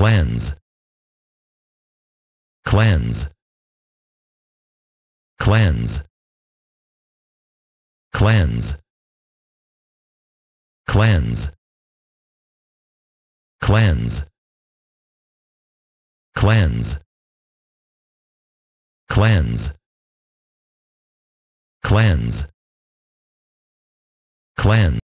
cleanse cleanse cleanse cleanse cleanse cleanse cleanse cleanse cleanse cleanse